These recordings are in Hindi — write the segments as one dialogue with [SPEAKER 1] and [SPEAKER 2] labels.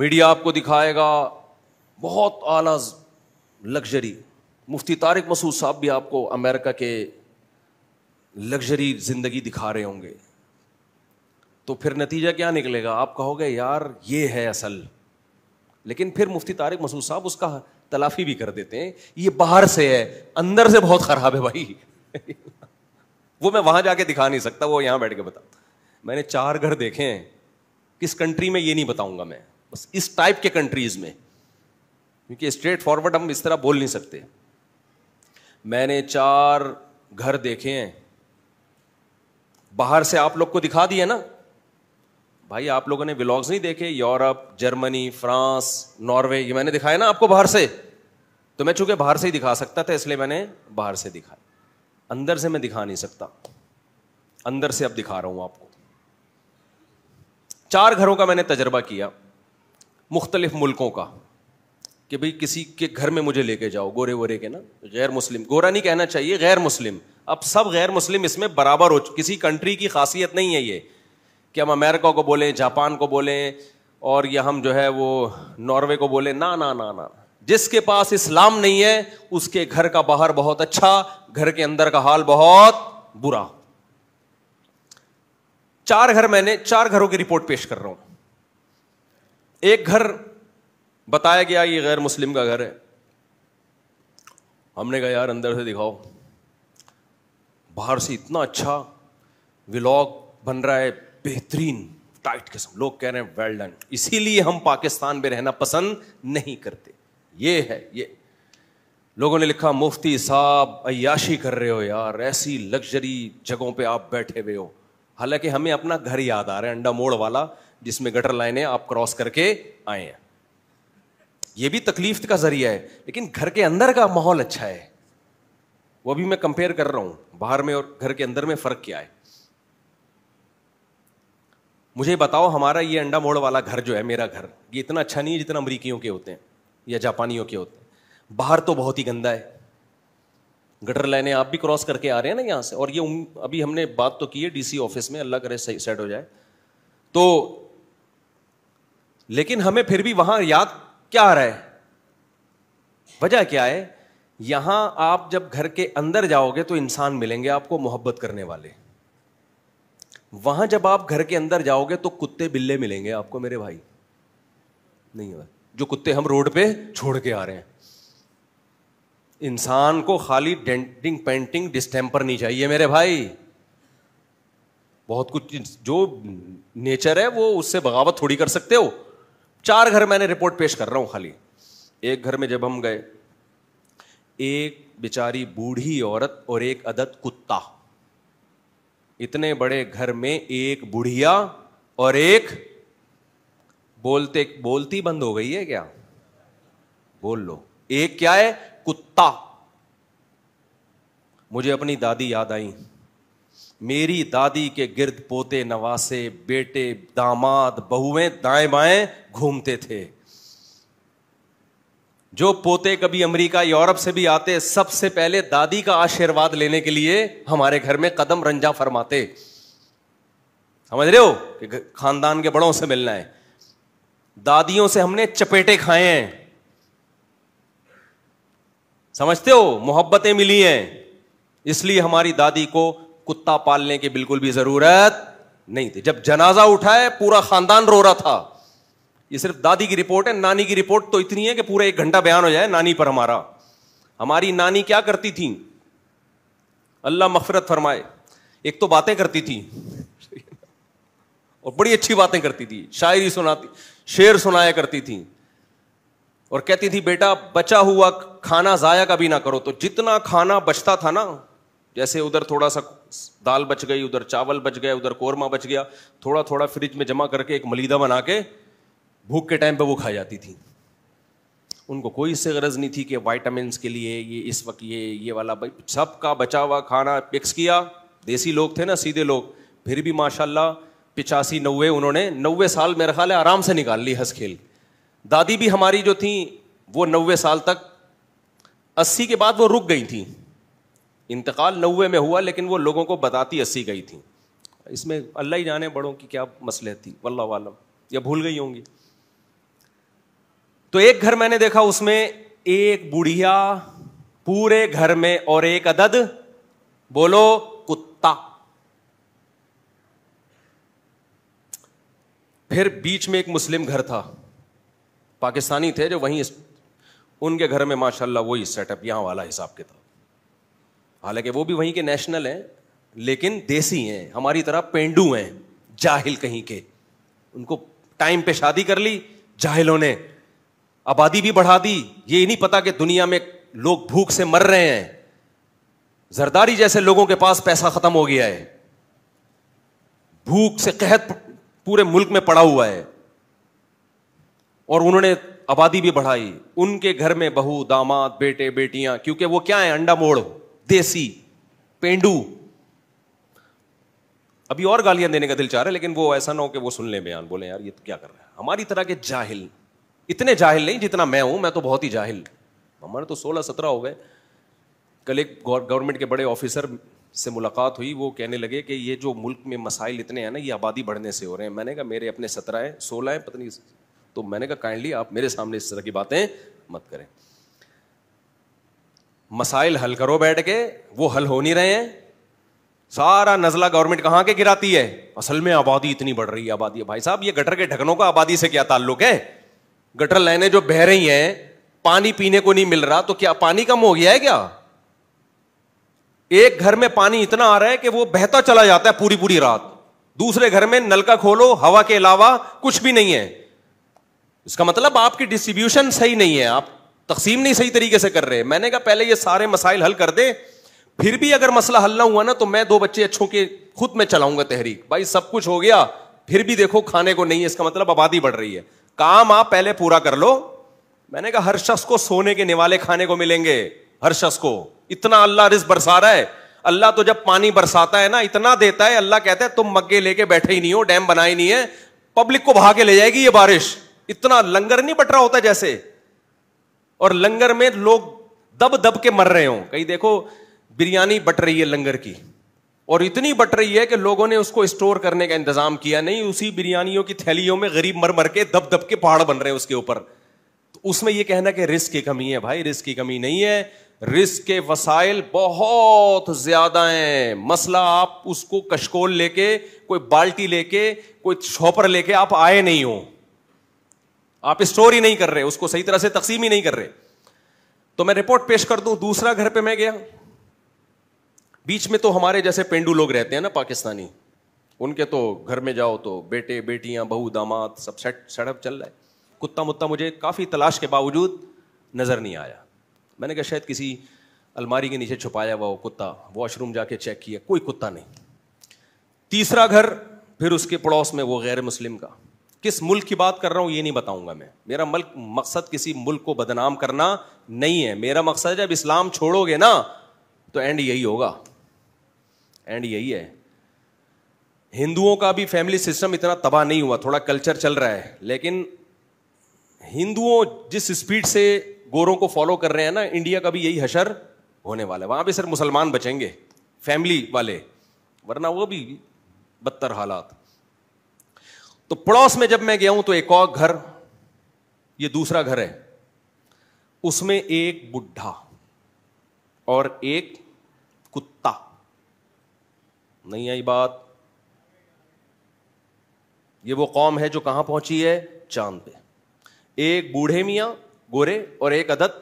[SPEAKER 1] मीडिया आपको दिखाएगा बहुत आला लग्जरी मुफ्ती तारिक मसूद साहब भी आपको अमेरिका के लग्जरी ज़िंदगी दिखा रहे होंगे तो फिर नतीजा क्या निकलेगा आप कहोगे यार ये है असल लेकिन फिर मुफ्ती तारिक मसूद साहब उसका तलाफी भी कर देते हैं ये बाहर से है अंदर से बहुत ख़राब है भाई वो मैं वहाँ जाके दिखा नहीं सकता वो यहाँ बैठ के बता मैंने चार घर देखे हैं किस कंट्री में ये नहीं बताऊंगा मैं बस इस टाइप के कंट्रीज में क्योंकि स्ट्रेट फॉरवर्ड हम इस तरह बोल नहीं सकते मैंने चार घर देखे हैं बाहर से आप लोग को दिखा दिए ना भाई आप लोगों ने ब्लॉग्स नहीं देखे यूरोप जर्मनी फ्रांस नॉर्वे ये मैंने दिखाया ना आपको बाहर से तो मैं चूंकि बाहर से ही दिखा सकता था इसलिए मैंने बाहर से दिखाया अंदर से मैं दिखा नहीं सकता अंदर से अब दिखा रहा हूं आपको चार घरों का मैंने तजर्बा किया मुख्तलिफ मुल्कों का कि भाई किसी के घर में मुझे लेके जाओ गोरे वोरे के ना गैर मुस्लिम गोरा नहीं कहना चाहिए गैर मुस्लिम अब सब गैर मुस्लिम इसमें बराबर हो किसी कंट्री की खासियत नहीं है ये कि हम अमेरिका को बोलें जापान को बोलें और या हम जो है वो नॉर्वे को बोलें ना ना ना ना जिसके पास इस्लाम नहीं है उसके घर का बाहर बहुत अच्छा घर के अंदर का हाल बहुत बुरा चार घर मैंने चार घरों की रिपोर्ट पेश कर रहा हूं एक घर बताया गया ये गैर मुस्लिम का घर है हमने कहा यार अंदर से दिखाओ बाहर से इतना अच्छा व्लॉग बन रहा है बेहतरीन टाइट किस्म लोग कह रहे हैं वेल डन इसीलिए हम पाकिस्तान में रहना पसंद नहीं करते ये है ये लोगों ने लिखा मुफ्ती साहब अयाशी कर रहे हो यार ऐसी लग्जरी जगहों पे आप बैठे हुए हो हालांकि हमें अपना घर याद आ रहा है अंडा मोड़ वाला जिसमें गटर लाइने आप क्रॉस करके आए हैं ये भी तकलीफ का जरिया है लेकिन घर के अंदर का माहौल अच्छा है वो भी मैं कंपेयर कर रहा हूं बाहर में और घर के अंदर में फर्क क्या है मुझे बताओ हमारा ये अंडा मोड़ वाला घर जो है मेरा घर ये इतना अच्छा नहीं है जितना अमरीकियों के होते हैं या जापानियों के होते हैं बाहर तो बहुत ही गंदा है गटर लाइने आप भी क्रॉस करके आ रहे हैं ना यहां से और ये अभी हमने बात तो की है डीसी ऑफिस में अल्लाह करे सेट हो जाए तो लेकिन हमें फिर भी वहां याद क्या आ रहा है वजह क्या है यहां आप जब घर के अंदर जाओगे तो इंसान मिलेंगे आपको मोहब्बत करने वाले वहां जब आप घर के अंदर जाओगे तो कुत्ते बिल्ले मिलेंगे आपको मेरे भाई नहीं है जो कुत्ते हम रोड पे छोड़ के आ रहे हैं इंसान को खाली डेंटिंग पेंटिंग डिस्टेम्पर नहीं चाहिए मेरे भाई बहुत कुछ जो नेचर है वो उससे बगावत थोड़ी कर सकते हो चार घर मैंने रिपोर्ट पेश कर रहा हूं खाली एक घर में जब हम गए एक बेचारी बूढ़ी औरत और एक अदद कुत्ता इतने बड़े घर में एक बुढ़िया और एक बोलते बोलती बंद हो गई है क्या बोल लो एक क्या है कुत्ता मुझे अपनी दादी याद आई मेरी दादी के गिरद पोते नवासे बेटे दामाद बहुएं दाएं बाएं घूमते थे जो पोते कभी अमेरिका यूरोप से भी आते सबसे पहले दादी का आशीर्वाद लेने के लिए हमारे घर में कदम रंजा फरमाते समझ रहे हो कि खानदान के बड़ों से मिलना है दादियों से हमने चपेटे खाए हैं समझते हो मोहब्बतें मिली हैं इसलिए हमारी दादी को कुत्ता पालने की बिल्कुल भी जरूरत नहीं थी जब जनाजा उठाए पूरा खानदान रो रहा था ये सिर्फ दादी की रिपोर्ट है नानी की रिपोर्ट तो इतनी है कि पूरा एक घंटा बयान हो जाए नानी पर हमारा हमारी नानी क्या करती थी अल्लाह मफरत फरमाए एक तो बातें करती थी और बड़ी अच्छी बातें करती थी शायरी सुनाती शेर सुनाया करती थी और कहती थी बेटा बचा हुआ खाना जाया का भी ना करो तो जितना खाना बचता था ना जैसे उधर थोड़ा सा दाल बच गई उधर चावल बच गया उधर कोरमा बच गया थोड़ा थोड़ा फ्रिज में जमा करके एक मलीदा बना के भूख के टाइम पे वो खा जाती थी उनको कोई इससे गरज नहीं थी कि वाइटामिन के लिए ये इस वक्त ये ये वाला सब का बचा हुआ खाना पिक्स किया देसी लोग थे ना सीधे लोग फिर भी माशाला पिचासी नब्बे उन्होंने नब्बे साल मेरा ख्याल आराम से निकाल ली हंस खेल दादी भी हमारी जो थी वो नवे साल तक अस्सी के बाद वो रुक गई थी इंतकाल नवे में हुआ लेकिन वो लोगों को बताती अस्सी गई थी इसमें अल्लाह ही जाने बड़ों की क्या मसले थी वल्ला वालम या भूल गई होंगी तो एक घर मैंने देखा उसमें एक बुढ़िया पूरे घर में और एक अदद बोलो कुत्ता फिर बीच में एक मुस्लिम घर था पाकिस्तानी थे जो वहीं उनके घर में माशाल्लाह वही सेटअप यहां वाला हिसाब के था हालांकि वो भी वहीं के नेशनल हैं लेकिन देसी हैं हमारी तरह पेंडू हैं जाहिल कहीं के उनको टाइम पे शादी कर ली जाहिलों ने आबादी भी बढ़ा दी ये नहीं पता कि दुनिया में लोग भूख से मर रहे हैं जरदारी जैसे लोगों के पास पैसा खत्म हो गया है भूख से कहत पूरे मुल्क में पड़ा हुआ है और उन्होंने आबादी भी बढ़ाई उनके घर में बहू दामाद बेटे बेटियां क्योंकि वो क्या है अंडा मोड़ देसी पेंडू अभी और गालियां देने का दिल चाह रहा है लेकिन वो ऐसा ना हो कि वो सुन ले बयान बोले यार ये तो क्या कर रहा है हमारी तरह के जाहिल इतने जाहिल नहीं जितना मैं हूं मैं तो बहुत ही जाहिल हमारे तो सोलह सत्रह हो गए कल एक गवर्नमेंट के बड़े ऑफिसर से मुलाकात हुई वो कहने लगे कि ये जो मुल्क में मसाइल इतने हैं ना ये आबादी बढ़ने से हो रहे हैं मैंने कहा मेरे अपने सत्रह हैं सोलह हैं पत्नी तो मैंने कहा काइंडली आप मेरे सामने इस तरह की बातें मत करें मसाइल हल करो बैठ के वो हल हो नहीं रहे हैं सारा नजला गवर्नमेंट कहां के गिराती है असल में आबादी इतनी बढ़ रही है आबादी है भाई साहब ये गटर के ढकनों का आबादी से क्या ताल्लुक है गटर लाइनें जो बह रही हैं पानी पीने को नहीं मिल रहा तो क्या पानी कम हो गया है क्या एक घर में पानी इतना आ रहा है कि वो बहता चला जाता है पूरी पूरी रात दूसरे घर में नलका खोलो हवा के अलावा कुछ भी नहीं है इसका मतलब आपकी डिस्ट्रीब्यूशन सही नहीं है आप तकसीम नहीं सही तरीके से कर रहे मैंने कहा पहले ये सारे मसाइल हल कर दे फिर भी अगर मसला हल ना हुआ ना तो मैं दो बच्चे अच्छों के खुद में चलाऊंगा तहरीक भाई सब कुछ हो गया फिर भी देखो खाने को नहीं है इसका मतलब आबादी बढ़ रही है काम आप पहले पूरा कर लो मैंने कहा हर शख्स को सोने के निवाले खाने को मिलेंगे हर शख्स को इतना अल्लाह रिस बरसा रहा है अल्लाह तो जब पानी बरसाता है ना इतना देता है अल्लाह कहता है तुम मग्गे लेके बैठे ही नहीं हो डैम बनाई नहीं है पब्लिक को बहा के ले जाएगी ये बारिश इतना लंगर नहीं बट रहा होता जैसे और लंगर में लोग दब दब के मर रहे हो कहीं देखो बिरयानी बट रही है लंगर की और इतनी बट रही है कि लोगों ने उसको स्टोर करने का इंतजाम किया नहीं उसी बिरयानियों की थैलियों में गरीब मर मर के दब दब के पहाड़ बन रहे हैं उसके ऊपर तो उसमें यह कहना कि रिस्क की कमी है भाई रिस्क की कमी नहीं है रिस्क के वसाइल बहुत ज्यादा हैं मसला आप उसको कशकोल लेके कोई बाल्टी लेके कोई छोपर लेके आप आए नहीं हो आप स्टोर ही नहीं कर रहे उसको सही तरह से तकसीम ही नहीं कर रहे तो मैं रिपोर्ट पेश कर दूं दूसरा घर पे मैं गया बीच में तो हमारे जैसे पेंडू लोग रहते हैं ना पाकिस्तानी उनके तो घर में जाओ तो बेटे बेटियां बहू दामाद सब सेट सड़प चल रहा है कुत्ता मुत्ता मुझे काफ़ी तलाश के बावजूद नज़र नहीं आया मैंने कहा शायद किसी अलमारी के नीचे छुपाया हुआ वो कुत्ता वॉशरूम जाके चेक किया कोई कुत्ता नहीं तीसरा घर फिर उसके पड़ोस में वो गैर मुस्लिम का किस मुल्क की बात कर रहा हूं ये नहीं बताऊंगा मैं मेरा मल्क मकसद किसी मुल्क को बदनाम करना नहीं है मेरा मकसद जब इस्लाम छोड़ोगे ना तो एंड यही होगा एंड यही है हिंदुओं का भी फैमिली सिस्टम इतना तबाह नहीं हुआ थोड़ा कल्चर चल रहा है लेकिन हिंदुओं जिस स्पीड से गोरों को फॉलो कर रहे हैं ना इंडिया का भी यही हशर होने वाला है वहां भी सिर्फ मुसलमान बचेंगे फैमिली वाले वरना वो भी बदतर हालात तो पड़ोस में जब मैं गया हूं तो एक और घर ये दूसरा घर है उसमें एक बुढ़ा और एक कुत्ता नहीं आई बात ये वो कौम है जो कहां पहुंची है चांद पे एक बूढ़े मियां गोरे और एक अदत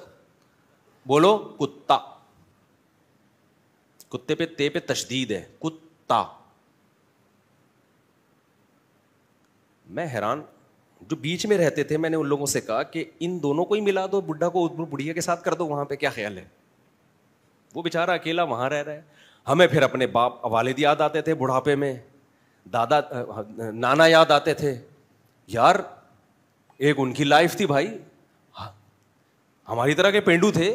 [SPEAKER 1] बोलो कुत्ता कुत्ते पे ते पे तशदीद है कुत्ता मैं हैरान जो बीच में रहते थे मैंने उन लोगों से कहा कि इन दोनों को ही मिला दो बुढ़ा को बुढ़िया के साथ कर दो वहां पे क्या ख्याल है वो बेचारा अकेला वहां रह रहा है हमें फिर अपने बाप वालिद याद आते थे बुढ़ापे में दादा नाना याद आते थे यार एक उनकी लाइफ थी भाई हमारी तरह के पेंडू थे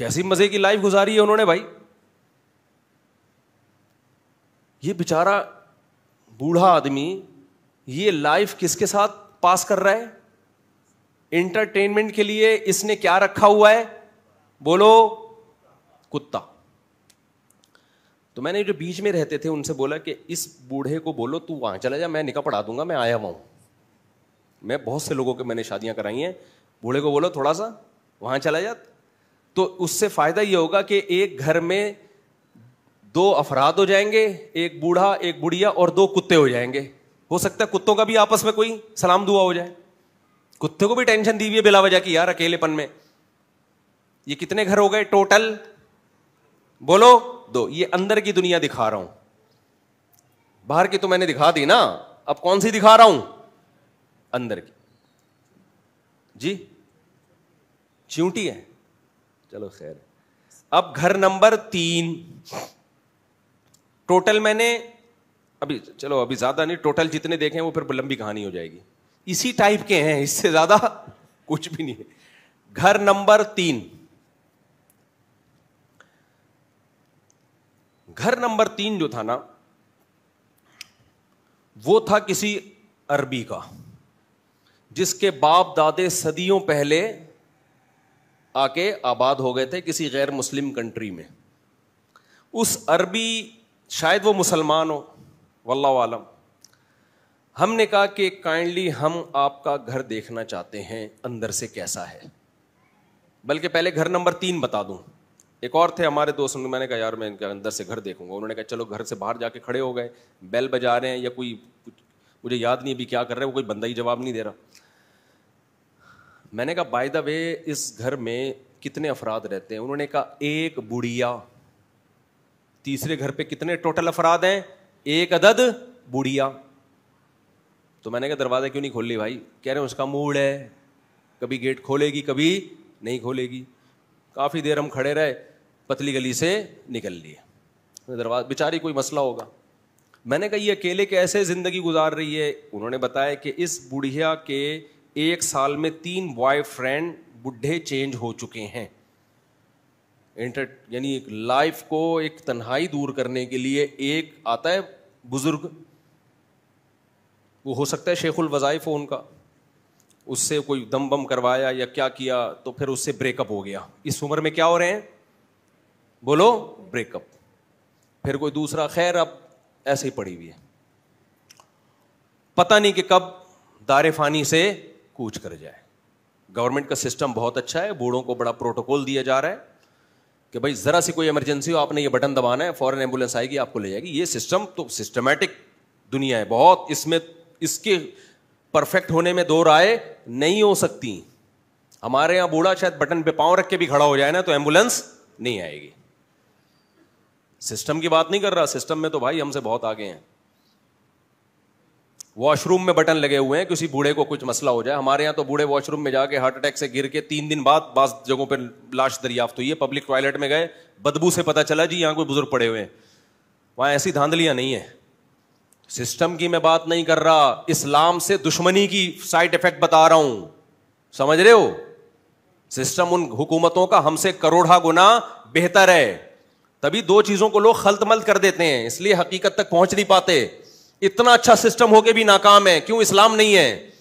[SPEAKER 1] कैसी मज़े की लाइफ गुजारी है उन्होंने भाई ये बेचारा बूढ़ा आदमी ये लाइफ किसके साथ पास कर रहा है इंटरटेनमेंट के लिए इसने क्या रखा हुआ है बोलो कुत्ता तो मैंने जो बीच में रहते थे उनसे बोला कि इस बूढ़े को बोलो तू वहां चला जा मैं निका पढ़ा दूंगा मैं आया हुआ हूं मैं बहुत से लोगों के मैंने शादियां कराई हैं बूढ़े को बोलो थोड़ा सा वहां चला जा तो उससे फायदा यह होगा कि एक घर में दो अफराद हो जाएंगे एक बूढ़ा एक बुढ़िया और दो कुत्ते हो जाएंगे हो सकता है कुत्तों का भी आपस में कोई सलाम दुआ हो जाए कुत्ते को भी टेंशन दी हुई है बिला वजह की यार अकेलेपन में ये कितने घर हो गए टोटल बोलो दो ये अंदर की दुनिया दिखा रहा हूं बाहर की तो मैंने दिखा दी ना अब कौन सी दिखा रहा हूं अंदर की जी च्यूटी है चलो खैर अब घर नंबर तीन टोटल मैंने अभी चलो अभी ज़्यादा नहीं टोटल जितने देखे हैं वो फिर लंबी कहानी हो जाएगी इसी टाइप के हैं इससे ज़्यादा कुछ भी नहीं है घर नंबर तीन घर नंबर तीन जो था ना वो था किसी अरबी का जिसके बाप दादे सदियों पहले आके आबाद हो गए थे किसी गैर मुस्लिम कंट्री में उस अरबी शायद वो मुसलमान हो वल्लाम हमने कहा कि काइंडली हम आपका घर देखना चाहते हैं अंदर से कैसा है बल्कि पहले घर नंबर तीन बता दूं एक और थे हमारे दोस्तों उन्होंने मैंने कहा यार मैं इनके अंदर से घर देखूंगा उन्होंने कहा चलो घर से बाहर जाके खड़े हो गए बेल बजा रहे हैं या कोई कुछ मुझे याद नहीं अभी क्या कर रहे हैं वो कोई बंदा ही जवाब नहीं दे रहा मैंने कहा बाय द वे इस घर में कितने अफराद रहते हैं उन्होंने कहा एक बुढ़िया तीसरे घर पर कितने टोटल अफराद हैं एक अदद बुढ़िया तो मैंने कहा दरवाज़ा क्यों नहीं खोल ली भाई कह रहे हैं उसका मूड है कभी गेट खोलेगी कभी नहीं खोलेगी काफ़ी देर हम खड़े रहे पतली गली से निकल लिए दरवाज़ा बेचारी कोई मसला होगा मैंने कहा ये अकेले कैसे ज़िंदगी गुजार रही है उन्होंने बताया कि इस बुढ़िया के एक साल में तीन बॉयफ्रेंड बुढ़े चेंज हो चुके हैं इंटर यानी एक लाइफ को एक तन्हाई दूर करने के लिए एक आता है बुज़ुर्ग वो हो सकता है शेखुल वज़ाइफ़ हो उनका उससे कोई दम बम करवाया या क्या किया तो फिर उससे ब्रेकअप हो गया इस उम्र में क्या हो रहे हैं बोलो ब्रेकअप फिर कोई दूसरा खैर अब ऐसे ही पड़ी हुई है पता नहीं कि कब दारे फानी से कूच कर जाए गवर्नमेंट का सिस्टम बहुत अच्छा है बूढ़ों को बड़ा प्रोटोकॉल दिया जा रहा है कि भाई ज़रा सी कोई इमरजेंसी हो आपने ये बटन दबाना है फॉरन एम्बुलेंस आएगी आपको ले जाएगी ये सिस्टम तो सिस्टमेटिक दुनिया है बहुत इसमें इसके परफेक्ट होने में दो राय नहीं हो सकती हमारे यहाँ बूढ़ा शायद बटन पे पाँव रख के भी खड़ा हो जाए ना तो एम्बुलेंस नहीं आएगी सिस्टम की बात नहीं कर रहा सिस्टम में तो भाई हमसे बहुत आगे हैं वॉशरूम में बटन लगे हुए हैं किसी बूढ़े को कुछ मसला हो जाए हमारे यहाँ तो बूढ़े वॉशरूम में जाके हार्ट अटैक से गिर के तीन दिन बाद बास जगहों पर लाश दरियाफ्त हुई है पब्लिक टॉयलेट में गए बदबू से पता चला जी यहाँ कोई बुजुर्ग पड़े हुए हैं वहाँ ऐसी धांधलियाँ नहीं है सिस्टम की मैं बात नहीं कर रहा इस्लाम से दुश्मनी की साइड इफेक्ट बता रहा हूं समझ रहे हो सिस्टम उन हुकूमतों का हमसे करोड़ा गुना बेहतर है तभी दो चीजों को लोग खलतमल कर देते हैं इसलिए हकीकत तक पहुंच नहीं पाते इतना अच्छा सिस्टम होके भी नाकाम है क्यों इस्लाम नहीं है